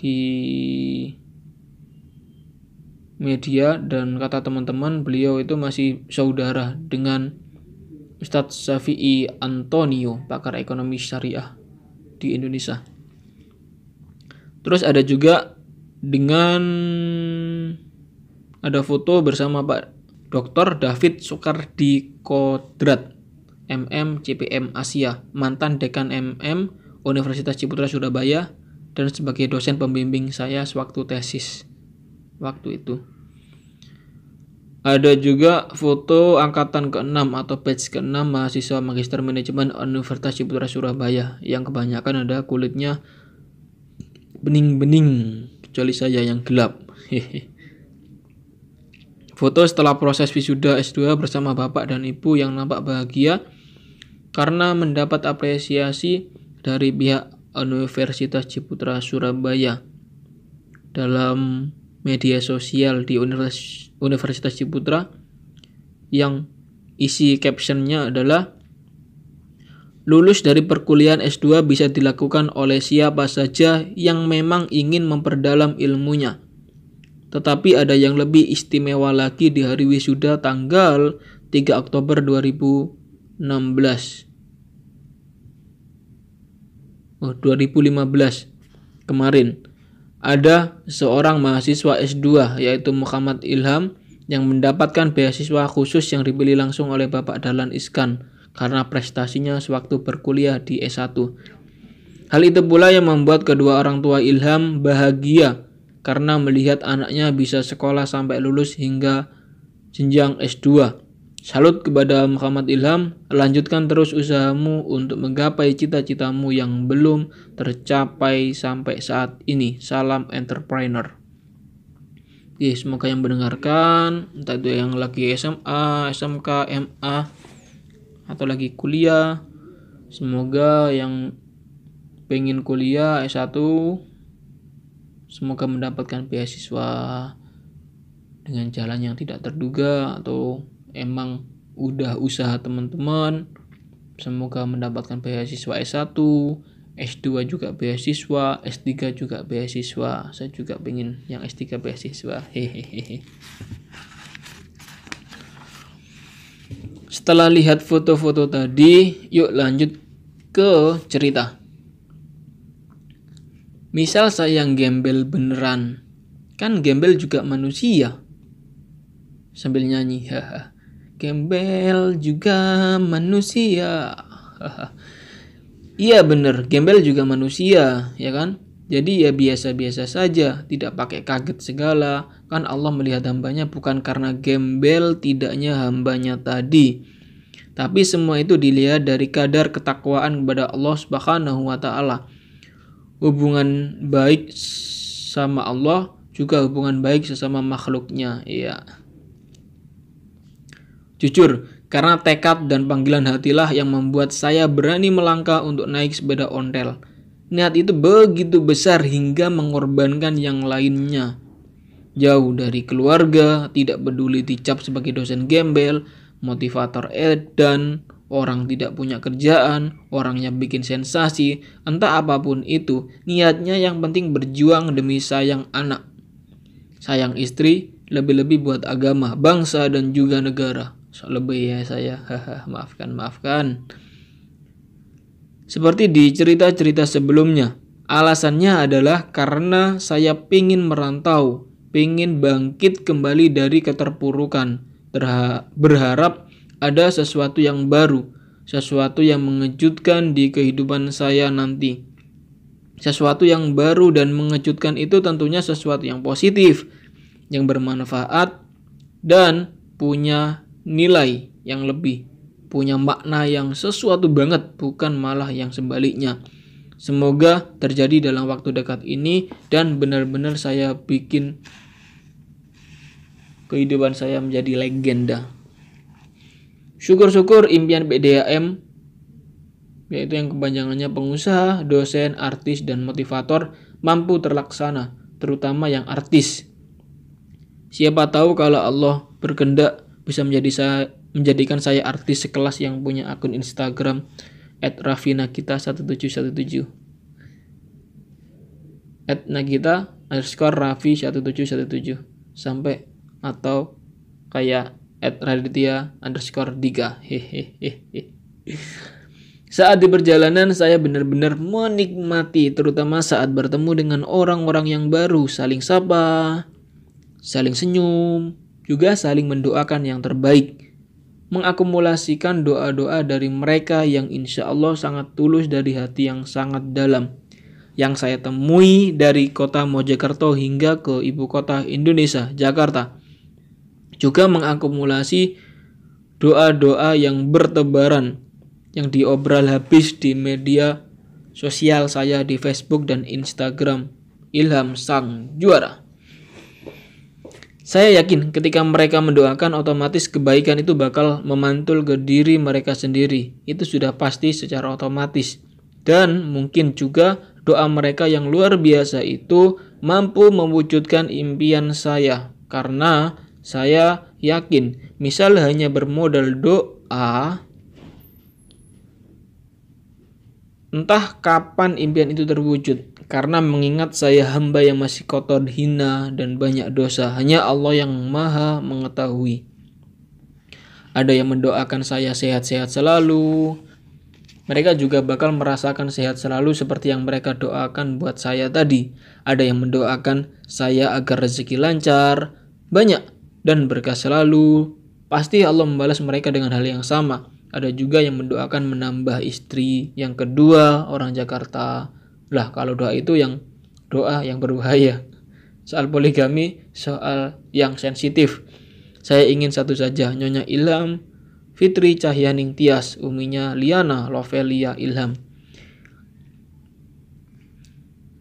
di media dan kata teman-teman beliau itu masih saudara dengan Ustadz Syafi'i Antonio, pakar ekonomi syariah di Indonesia. Terus ada juga dengan ada foto bersama Pak Dr. David Soekardi Kodrat, MM CPM Asia, mantan dekan MM Universitas Ciputra Surabaya dan sebagai dosen pembimbing saya sewaktu tesis waktu itu. Ada juga foto angkatan ke-6 atau batch ke-6 mahasiswa Magister Manajemen Universitas Ciputra Surabaya yang kebanyakan ada kulitnya bening-bening kecuali saya yang gelap. Foto setelah proses wisuda S2 bersama bapak dan ibu yang nampak bahagia karena mendapat apresiasi dari pihak Universitas Ciputra Surabaya dalam media sosial di Universitas Ciputra yang isi captionnya adalah Lulus dari perkuliahan S2 bisa dilakukan oleh siapa saja yang memang ingin memperdalam ilmunya. Tetapi ada yang lebih istimewa lagi di hari wisuda tanggal 3 Oktober 2016. Oh, 2015 kemarin. Ada seorang mahasiswa S2 yaitu Muhammad Ilham yang mendapatkan beasiswa khusus yang dipilih langsung oleh Bapak Dalan Iskan karena prestasinya sewaktu berkuliah di S1. Hal itu pula yang membuat kedua orang tua Ilham bahagia karena melihat anaknya bisa sekolah sampai lulus hingga jenjang S2. Salut kepada Muhammad Ilham, lanjutkan terus usahamu untuk menggapai cita-citamu yang belum tercapai sampai saat ini. Salam entrepreneur. Oke, semoga yang mendengarkan, entah itu yang lagi SMA, SMK, MA, atau lagi kuliah, semoga yang pengen kuliah S1, semoga mendapatkan beasiswa dengan jalan yang tidak terduga atau emang udah usaha teman-teman semoga mendapatkan beasiswa S1 S2 juga beasiswa, S3 juga beasiswa. Saya juga pengen yang S3 beasiswa. Hehehe. Setelah lihat foto-foto tadi, yuk lanjut ke cerita. Misal saya yang gembel beneran. Kan gembel juga manusia. Sambil nyanyi, haha. Gembel juga manusia. iya bener, gembel juga manusia, ya kan? Jadi ya biasa-biasa saja, tidak pakai kaget segala. Kan Allah melihat hambanya bukan karena gembel tidaknya hambanya tadi. Tapi semua itu dilihat dari kadar ketakwaan kepada Allah Subhanahu wa taala. Hubungan baik sama Allah juga hubungan baik sesama makhluknya, iya. Jujur, karena tekad dan panggilan hatilah yang membuat saya berani melangkah untuk naik sepeda ontel. Niat itu begitu besar hingga mengorbankan yang lainnya. Jauh dari keluarga, tidak peduli dicap sebagai dosen gembel, motivator edan, orang tidak punya kerjaan, orang yang bikin sensasi, entah apapun itu, niatnya yang penting berjuang demi sayang anak. Sayang istri, lebih-lebih buat agama, bangsa, dan juga negara lebih ya saya maafkan maafkan seperti di cerita-cerita sebelumnya alasannya adalah karena saya pingin merantau pingin bangkit kembali dari keterpurukan berharap ada sesuatu yang baru sesuatu yang mengejutkan di kehidupan saya nanti sesuatu yang baru dan mengejutkan itu tentunya sesuatu yang positif, yang bermanfaat, dan punya nilai yang lebih, punya makna yang sesuatu banget, bukan malah yang sebaliknya. Semoga terjadi dalam waktu dekat ini dan benar-benar saya bikin kehidupan saya menjadi legenda. Syukur-syukur impian PDAM yaitu yang kepanjangannya pengusaha, dosen, artis, dan motivator mampu terlaksana, terutama yang artis. Siapa tahu kalau Allah berkendak bisa menjadi saya menjadikan saya artis sekelas yang punya akun Instagram @rafinakita1717 at @nagita underscore rafi 1717 sampai atau kayak at raditya underscore diga saat di perjalanan saya benar-benar menikmati terutama saat bertemu dengan orang-orang yang baru saling sapa saling senyum juga saling mendoakan yang terbaik. Mengakumulasikan doa-doa dari mereka yang insya Allah sangat tulus dari hati yang sangat dalam. Yang saya temui dari kota Mojokerto hingga ke ibu kota Indonesia, Jakarta. Juga mengakumulasi doa-doa yang bertebaran yang diobral habis di media sosial saya di Facebook dan Instagram. Ilham Sang Juara. Saya yakin ketika mereka mendoakan otomatis kebaikan itu bakal memantul ke diri mereka sendiri. Itu sudah pasti secara otomatis. Dan mungkin juga doa mereka yang luar biasa itu mampu mewujudkan impian saya. Karena saya yakin misal hanya bermodal doa entah kapan impian itu terwujud karena mengingat saya hamba yang masih kotor hina dan banyak dosa hanya Allah yang maha mengetahui ada yang mendoakan saya sehat-sehat selalu mereka juga bakal merasakan sehat selalu seperti yang mereka doakan buat saya tadi. Ada yang mendoakan saya agar rezeki lancar, banyak, dan berkah selalu. Pasti Allah membalas mereka dengan hal yang sama. Ada juga yang mendoakan menambah istri yang kedua orang Jakarta. Lah kalau doa itu yang doa yang berbahaya. Soal poligami, soal yang sensitif. Saya ingin satu saja, Nyonya Ilham, Fitri Cahyaning Tias, uminya Liana Lovelia Ilham.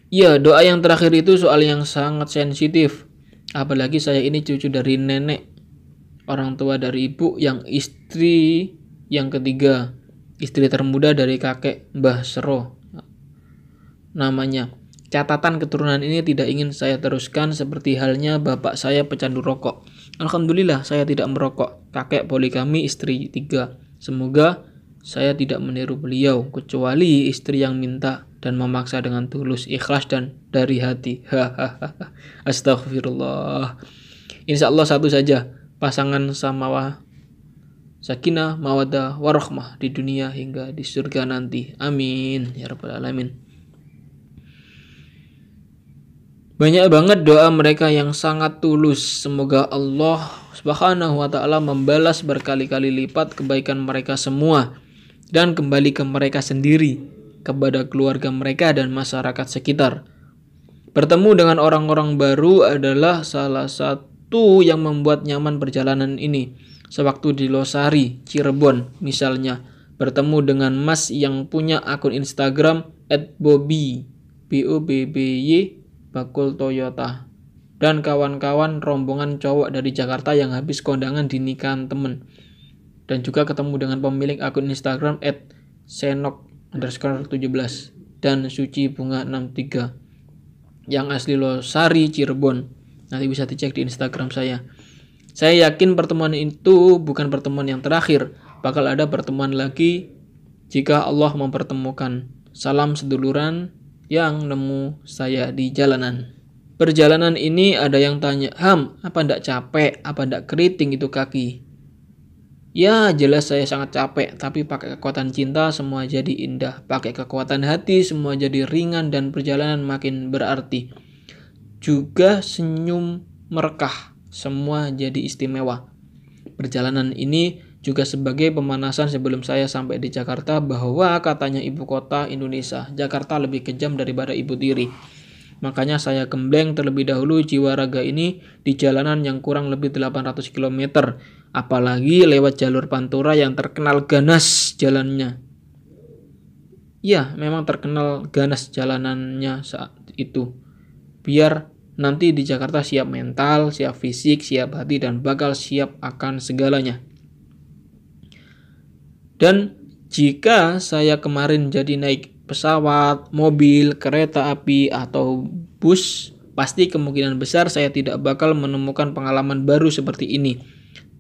Iya, doa yang terakhir itu soal yang sangat sensitif. Apalagi saya ini cucu dari nenek, orang tua dari ibu yang istri yang ketiga, istri termuda dari kakek Mbah Sero namanya. Catatan keturunan ini tidak ingin saya teruskan seperti halnya bapak saya pecandu rokok. Alhamdulillah saya tidak merokok. Kakek poligami istri tiga. Semoga saya tidak meniru beliau, kecuali istri yang minta dan memaksa dengan tulus, ikhlas, dan dari hati. Astagfirullah. Insya Allah satu saja, pasangan sama wa sakinah, mawadah, warohmah di dunia hingga di surga nanti. Amin. Ya Rabbal Alamin. Banyak banget doa mereka yang sangat tulus. Semoga Allah Subhanahu wa taala membalas berkali-kali lipat kebaikan mereka semua dan kembali ke mereka sendiri, kepada keluarga mereka dan masyarakat sekitar. Bertemu dengan orang-orang baru adalah salah satu yang membuat nyaman perjalanan ini. Sewaktu di Losari, Cirebon misalnya, bertemu dengan Mas yang punya akun Instagram @bobi b o b b y bakul Toyota dan kawan-kawan rombongan cowok dari Jakarta yang habis kondangan di nikahan temen dan juga ketemu dengan pemilik akun Instagram at senok underscore 17 dan suci bunga 63 yang asli Losari Cirebon nanti bisa dicek di Instagram saya saya yakin pertemuan itu bukan pertemuan yang terakhir bakal ada pertemuan lagi jika Allah mempertemukan salam seduluran yang nemu saya di jalanan. Perjalanan ini ada yang tanya, Ham, apa ndak capek, apa ndak keriting itu kaki? Ya, jelas saya sangat capek, tapi pakai kekuatan cinta semua jadi indah. Pakai kekuatan hati semua jadi ringan dan perjalanan makin berarti. Juga senyum merekah, semua jadi istimewa. Perjalanan ini juga sebagai pemanasan sebelum saya sampai di Jakarta bahwa katanya ibu kota Indonesia, Jakarta lebih kejam daripada ibu tiri. Makanya saya gembleng terlebih dahulu jiwa raga ini di jalanan yang kurang lebih 800 km, apalagi lewat jalur Pantura yang terkenal ganas jalannya. Ya, memang terkenal ganas jalanannya saat itu. Biar nanti di Jakarta siap mental, siap fisik, siap hati, dan bakal siap akan segalanya. Dan jika saya kemarin jadi naik pesawat, mobil, kereta api, atau bus, pasti kemungkinan besar saya tidak bakal menemukan pengalaman baru seperti ini.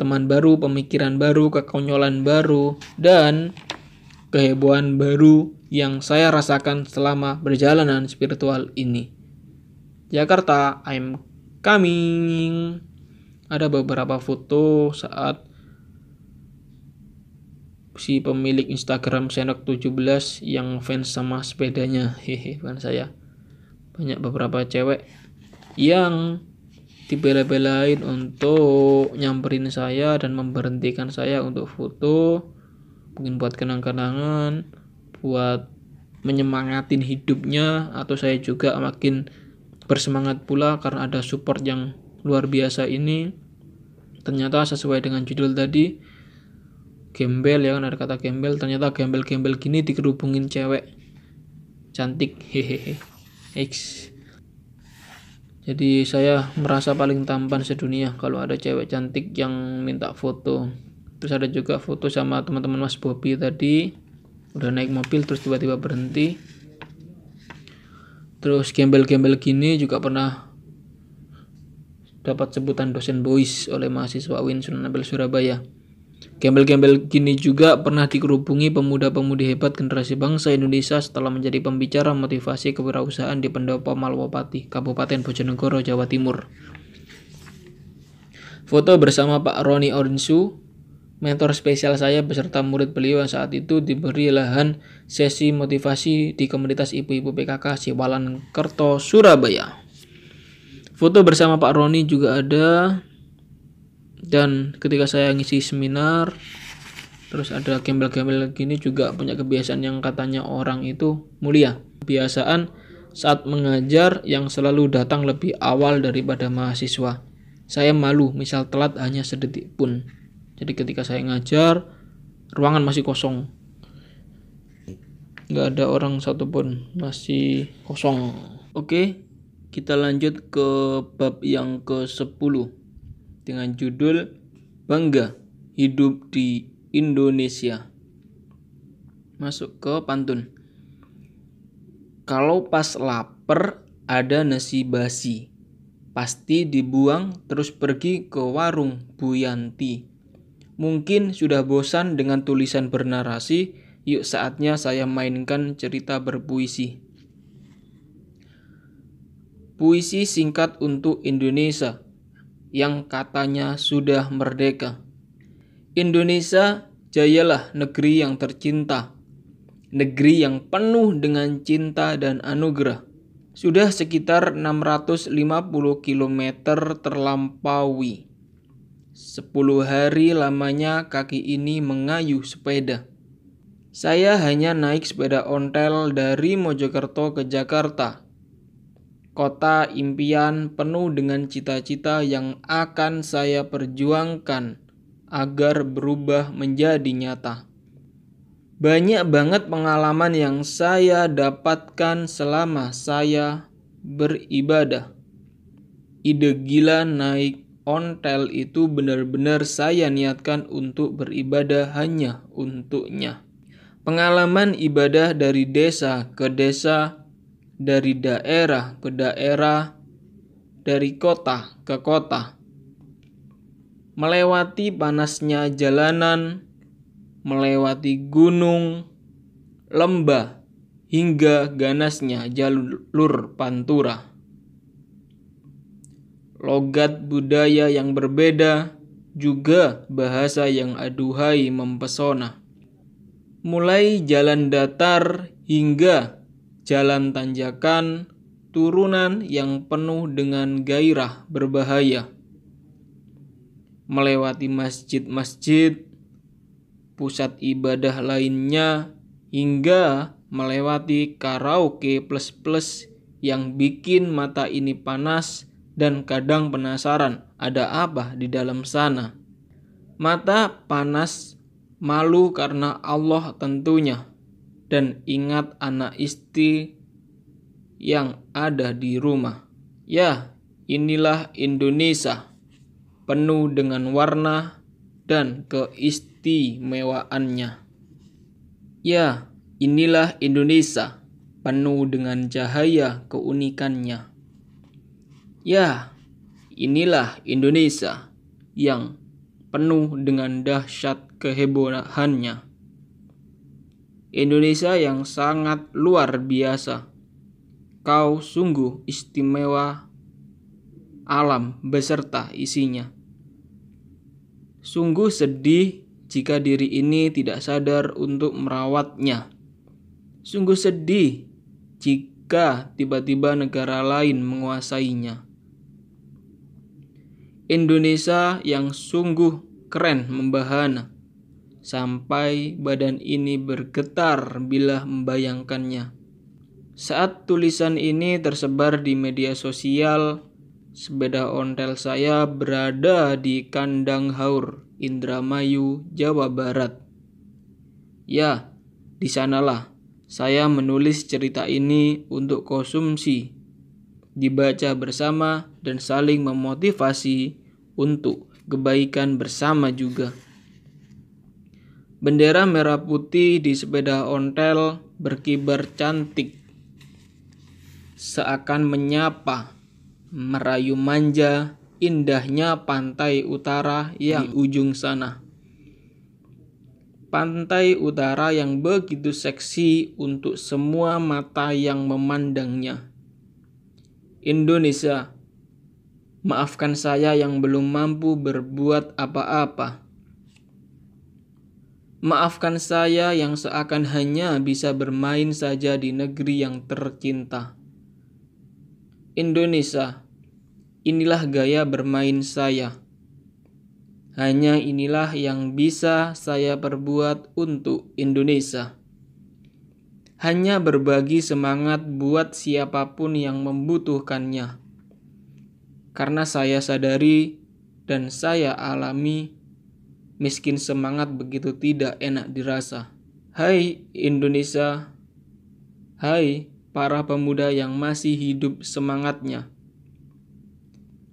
Teman baru, pemikiran baru, kekonyolan baru, dan kehebohan baru yang saya rasakan selama perjalanan spiritual ini. Jakarta, I'm coming. Ada beberapa foto saat si pemilik Instagram Senok 17 yang fans sama sepedanya hehe kan saya banyak beberapa cewek yang dibela-belain untuk nyamperin saya dan memberhentikan saya untuk foto mungkin buat kenang-kenangan buat menyemangatin hidupnya atau saya juga makin bersemangat pula karena ada support yang luar biasa ini ternyata sesuai dengan judul tadi gembel ya kan ada kata gembel ternyata gembel-gembel gini dikerubungin cewek cantik hehehe X jadi saya merasa paling tampan sedunia kalau ada cewek cantik yang minta foto terus ada juga foto sama teman-teman Mas Bobi tadi udah naik mobil terus tiba-tiba berhenti terus gembel-gembel gini juga pernah dapat sebutan dosen boys oleh mahasiswa Winsun Nabil Surabaya Gembel-gembel kini juga pernah dikerubungi pemuda-pemudi hebat generasi bangsa Indonesia setelah menjadi pembicara motivasi kewirausahaan di Pendopo Malwapati, Kabupaten Bojonegoro, Jawa Timur. Foto bersama Pak Roni Orinsu, mentor spesial saya beserta murid beliau yang saat itu diberi lahan sesi motivasi di komunitas ibu-ibu PKK Siwalan Kerto, Surabaya. Foto bersama Pak Roni juga ada dan ketika saya ngisi seminar terus ada gembel-gembel gini juga punya kebiasaan yang katanya orang itu mulia kebiasaan saat mengajar yang selalu datang lebih awal daripada mahasiswa saya malu misal telat hanya sedetik pun jadi ketika saya ngajar ruangan masih kosong nggak ada orang satupun masih kosong oke kita lanjut ke bab yang ke 10 dengan judul Bangga Hidup di Indonesia. Masuk ke pantun. Kalau pas lapar ada nasi basi, pasti dibuang terus pergi ke warung Bu Yanti. Mungkin sudah bosan dengan tulisan bernarasi, yuk saatnya saya mainkan cerita berpuisi. Puisi singkat untuk Indonesia yang katanya sudah merdeka. Indonesia, jayalah negeri yang tercinta, negeri yang penuh dengan cinta dan anugerah. Sudah sekitar 650 km terlampaui. Sepuluh hari lamanya kaki ini mengayuh sepeda. Saya hanya naik sepeda ontel dari Mojokerto ke Jakarta kota impian penuh dengan cita-cita yang akan saya perjuangkan agar berubah menjadi nyata. Banyak banget pengalaman yang saya dapatkan selama saya beribadah. Ide gila naik ontel itu benar-benar saya niatkan untuk beribadah hanya untuknya. Pengalaman ibadah dari desa ke desa dari daerah ke daerah, dari kota ke kota, melewati panasnya jalanan, melewati gunung, lembah, hingga ganasnya jalur pantura. Logat budaya yang berbeda juga bahasa yang aduhai mempesona. Mulai jalan datar hingga jalan tanjakan, turunan yang penuh dengan gairah berbahaya, melewati masjid-masjid, pusat ibadah lainnya, hingga melewati karaoke plus-plus yang bikin mata ini panas dan kadang penasaran ada apa di dalam sana. Mata panas malu karena Allah tentunya dan ingat anak istri yang ada di rumah. Ya, inilah Indonesia penuh dengan warna dan keistimewaannya. Ya, inilah Indonesia penuh dengan cahaya keunikannya. Ya, inilah Indonesia yang penuh dengan dahsyat kehebohannya. Indonesia yang sangat luar biasa. Kau sungguh istimewa alam beserta isinya. Sungguh sedih jika diri ini tidak sadar untuk merawatnya. Sungguh sedih jika tiba-tiba negara lain menguasainya. Indonesia yang sungguh keren membahana sampai badan ini bergetar bila membayangkannya. Saat tulisan ini tersebar di media sosial, sepeda ontel saya berada di kandang haur Indramayu, Jawa Barat. Ya, di sanalah saya menulis cerita ini untuk konsumsi, dibaca bersama dan saling memotivasi untuk kebaikan bersama juga. Bendera merah putih di sepeda ontel berkibar cantik. Seakan menyapa, merayu manja indahnya pantai utara yang di iya. ujung sana. Pantai utara yang begitu seksi untuk semua mata yang memandangnya. Indonesia, maafkan saya yang belum mampu berbuat apa-apa Maafkan saya yang seakan hanya bisa bermain saja di negeri yang tercinta. Indonesia, inilah gaya bermain saya. Hanya inilah yang bisa saya perbuat untuk Indonesia. Hanya berbagi semangat buat siapapun yang membutuhkannya, karena saya sadari dan saya alami miskin semangat begitu tidak enak dirasa. Hai Indonesia, hai para pemuda yang masih hidup semangatnya.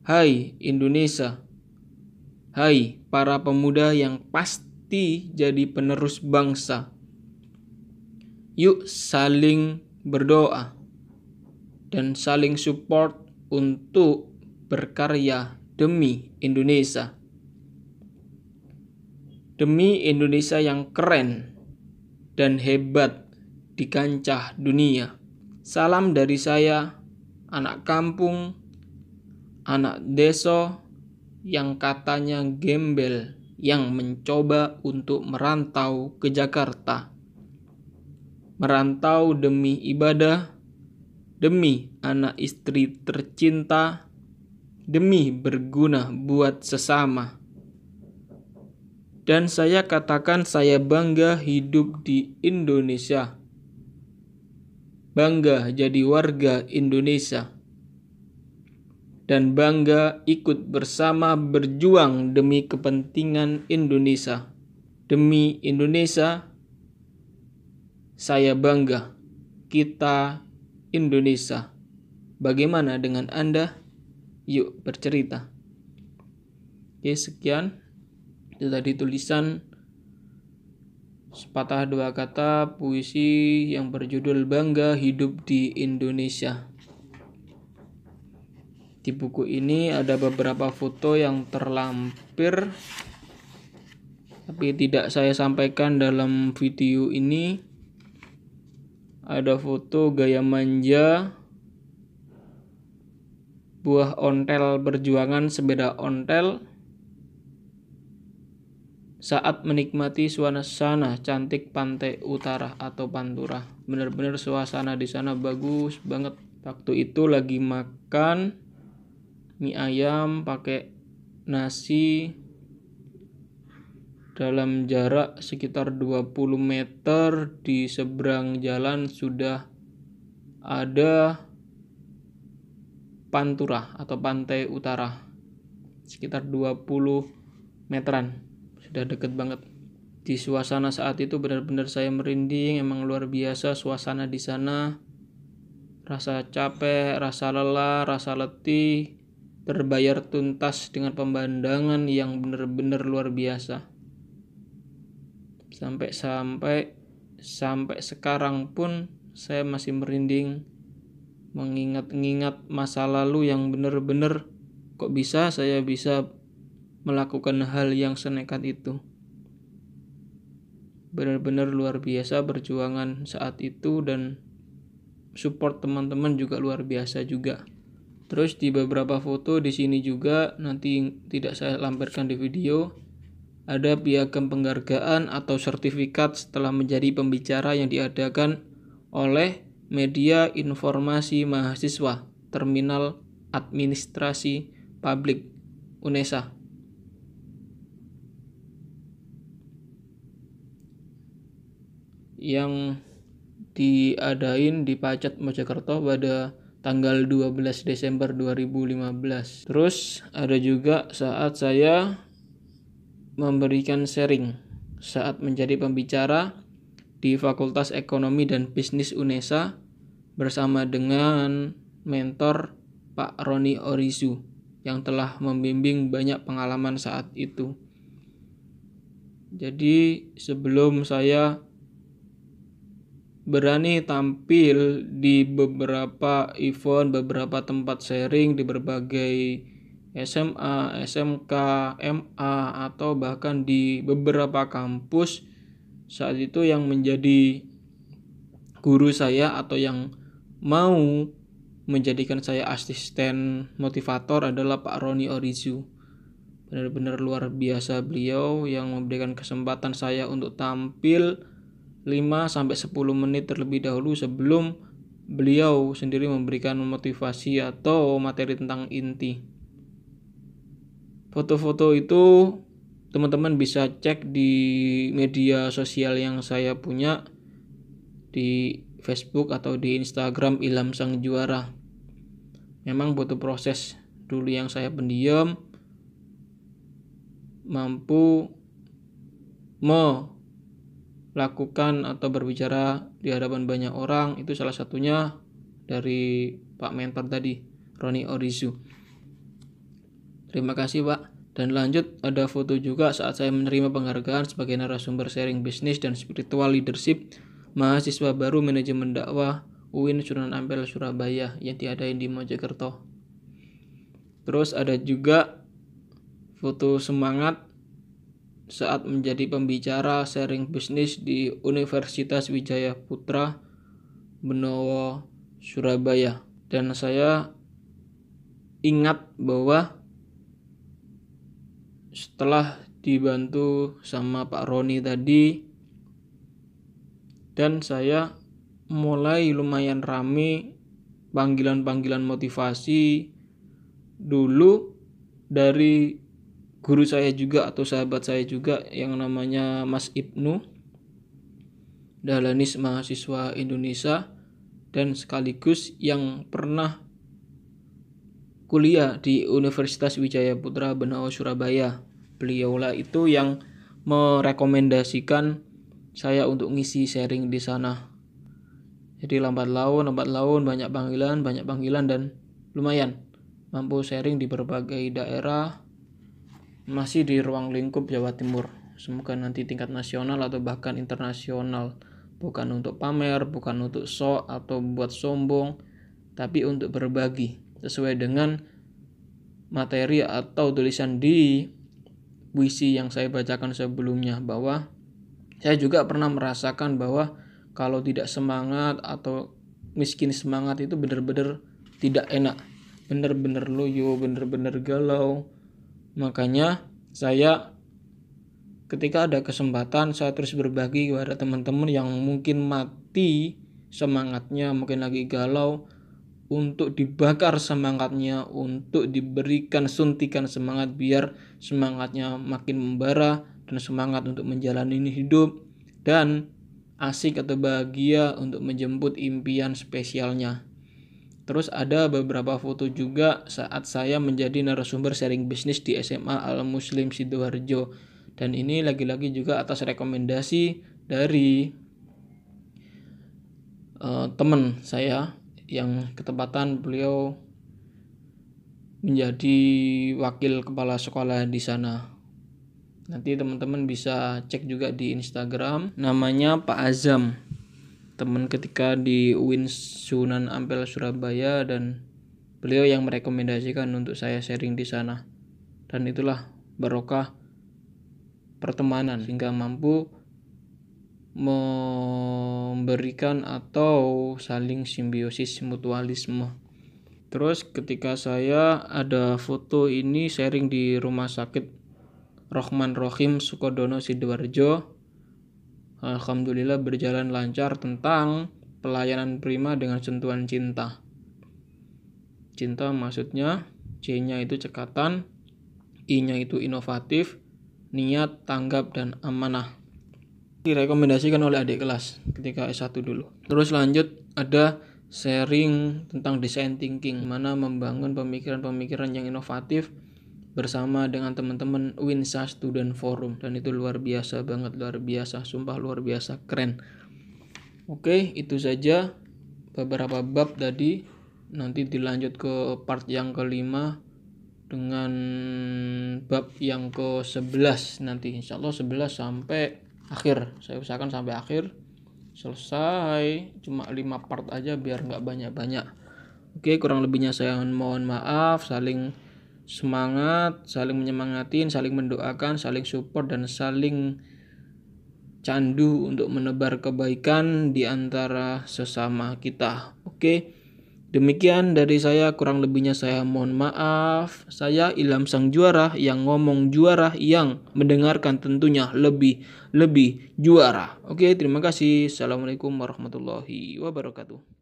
Hai Indonesia, hai para pemuda yang pasti jadi penerus bangsa. Yuk saling berdoa dan saling support untuk berkarya demi Indonesia demi Indonesia yang keren dan hebat di kancah dunia. Salam dari saya, anak kampung, anak deso yang katanya gembel yang mencoba untuk merantau ke Jakarta. Merantau demi ibadah, demi anak istri tercinta, demi berguna buat sesama dan saya katakan saya bangga hidup di Indonesia. Bangga jadi warga Indonesia. Dan bangga ikut bersama berjuang demi kepentingan Indonesia. Demi Indonesia, saya bangga. Kita Indonesia. Bagaimana dengan Anda? Yuk bercerita. Oke, sekian itu tadi tulisan sepatah dua kata puisi yang berjudul Bangga Hidup di Indonesia. Di buku ini ada beberapa foto yang terlampir tapi tidak saya sampaikan dalam video ini. Ada foto gaya manja buah ontel berjuangan sepeda ontel saat menikmati suasana cantik pantai utara atau pantura. benar-benar suasana di sana bagus banget. Waktu itu lagi makan mie ayam pakai nasi dalam jarak sekitar 20 meter di seberang jalan sudah ada pantura atau pantai utara sekitar 20 meteran udah deket banget di suasana saat itu benar-benar saya merinding emang luar biasa suasana di sana rasa capek rasa lelah rasa letih terbayar tuntas dengan pemandangan yang benar-benar luar biasa sampai sampai sampai sekarang pun saya masih merinding mengingat-ingat masa lalu yang benar-benar kok bisa saya bisa melakukan hal yang senekat itu. Benar-benar luar biasa perjuangan saat itu dan support teman-teman juga luar biasa juga. Terus di beberapa foto di sini juga nanti tidak saya lampirkan di video ada piagam penghargaan atau sertifikat setelah menjadi pembicara yang diadakan oleh media informasi mahasiswa Terminal Administrasi Publik UNESA. yang diadain di Pacet Mojokerto pada tanggal 12 Desember 2015. Terus ada juga saat saya memberikan sharing saat menjadi pembicara di Fakultas Ekonomi dan Bisnis UNESA bersama dengan mentor Pak Roni Orizu yang telah membimbing banyak pengalaman saat itu. Jadi sebelum saya berani tampil di beberapa event, beberapa tempat sharing di berbagai SMA, SMK, MA atau bahkan di beberapa kampus saat itu yang menjadi guru saya atau yang mau menjadikan saya asisten motivator adalah Pak Roni Orizu. Benar-benar luar biasa beliau yang memberikan kesempatan saya untuk tampil 5 sampai 10 menit terlebih dahulu sebelum beliau sendiri memberikan motivasi atau materi tentang inti. Foto-foto itu teman-teman bisa cek di media sosial yang saya punya di Facebook atau di Instagram Ilham Sang Juara. Memang butuh proses dulu yang saya pendiam mampu mau lakukan atau berbicara di hadapan banyak orang itu salah satunya dari Pak Mentor tadi, Roni Orizu. Terima kasih Pak. Dan lanjut ada foto juga saat saya menerima penghargaan sebagai narasumber sharing bisnis dan spiritual leadership mahasiswa baru manajemen dakwah UIN Sunan Ampel Surabaya yang diadain di Mojokerto. Terus ada juga foto semangat saat menjadi pembicara sharing bisnis di Universitas Wijaya Putra Benowo Surabaya dan saya ingat bahwa setelah dibantu sama Pak Roni tadi dan saya mulai lumayan rame panggilan-panggilan motivasi dulu dari guru saya juga atau sahabat saya juga yang namanya Mas Ibnu Dahlanis mahasiswa Indonesia dan sekaligus yang pernah kuliah di Universitas Wijaya Putra Benawa Surabaya. Beliaulah itu yang merekomendasikan saya untuk ngisi sharing di sana. Jadi lambat laun, lambat laun banyak panggilan, banyak panggilan dan lumayan mampu sharing di berbagai daerah masih di ruang lingkup Jawa Timur. Semoga nanti tingkat nasional atau bahkan internasional, bukan untuk pamer, bukan untuk sok atau buat sombong, tapi untuk berbagi sesuai dengan materi atau tulisan di puisi yang saya bacakan sebelumnya bahwa saya juga pernah merasakan bahwa kalau tidak semangat atau miskin semangat itu benar-benar tidak enak benar-benar loyo benar-benar galau Makanya saya ketika ada kesempatan saya terus berbagi kepada teman-teman yang mungkin mati semangatnya, mungkin lagi galau untuk dibakar semangatnya, untuk diberikan suntikan semangat biar semangatnya makin membara dan semangat untuk menjalani hidup dan asik atau bahagia untuk menjemput impian spesialnya. Terus ada beberapa foto juga saat saya menjadi narasumber sharing bisnis di SMA Al Muslim Sidoarjo. Dan ini lagi-lagi juga atas rekomendasi dari uh, teman saya yang ketepatan beliau menjadi wakil kepala sekolah di sana. Nanti teman-teman bisa cek juga di Instagram namanya Pak Azam teman ketika di UIN Sunan Ampel Surabaya dan beliau yang merekomendasikan untuk saya sharing di sana dan itulah barokah pertemanan sehingga mampu memberikan atau saling simbiosis mutualisme terus ketika saya ada foto ini sharing di rumah sakit Rohman Rohim Sukodono Sidoarjo Alhamdulillah berjalan lancar tentang pelayanan prima dengan sentuhan cinta. Cinta maksudnya C-nya itu cekatan, I-nya itu inovatif, niat, tanggap, dan amanah. Direkomendasikan oleh adik kelas ketika S1 dulu. Terus lanjut ada sharing tentang design thinking, mana membangun pemikiran-pemikiran yang inovatif bersama dengan teman-teman Winsa Student Forum dan itu luar biasa banget luar biasa sumpah luar biasa keren oke itu saja beberapa bab tadi nanti dilanjut ke part yang kelima dengan bab yang ke 11 nanti insya Allah sebelas sampai akhir saya usahakan sampai akhir selesai cuma 5 part aja biar nggak banyak-banyak oke kurang lebihnya saya mohon maaf saling semangat, saling menyemangatin, saling mendoakan, saling support dan saling candu untuk menebar kebaikan di antara sesama kita. Oke. Demikian dari saya, kurang lebihnya saya mohon maaf. Saya Ilham Sang Juara yang ngomong juara yang mendengarkan tentunya lebih lebih juara. Oke, terima kasih. Assalamualaikum warahmatullahi wabarakatuh.